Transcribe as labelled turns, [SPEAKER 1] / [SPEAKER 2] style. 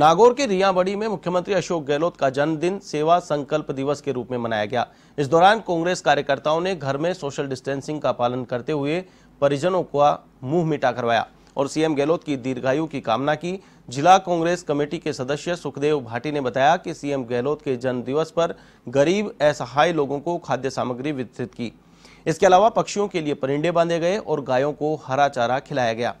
[SPEAKER 1] नागौर के रियाबड़ी में मुख्यमंत्री अशोक गहलोत का जन्मदिन सेवा संकल्प दिवस के रूप में मनाया गया इस दौरान कांग्रेस कार्यकर्ताओं ने घर में सोशल डिस्टेंसिंग का पालन करते हुए परिजनों का मुंह मिटा करवाया और सीएम गहलोत की दीर्घायु की कामना की जिला कांग्रेस कमेटी के सदस्य सुखदेव भाटी ने बताया कि सीएम गहलोत के जन्म दिवस पर गरीब असहाय लोगों को खाद्य सामग्री वितरित की इसके अलावा पक्षियों के लिए परिंडे बांधे गए और गायों को हरा चारा खिलाया गया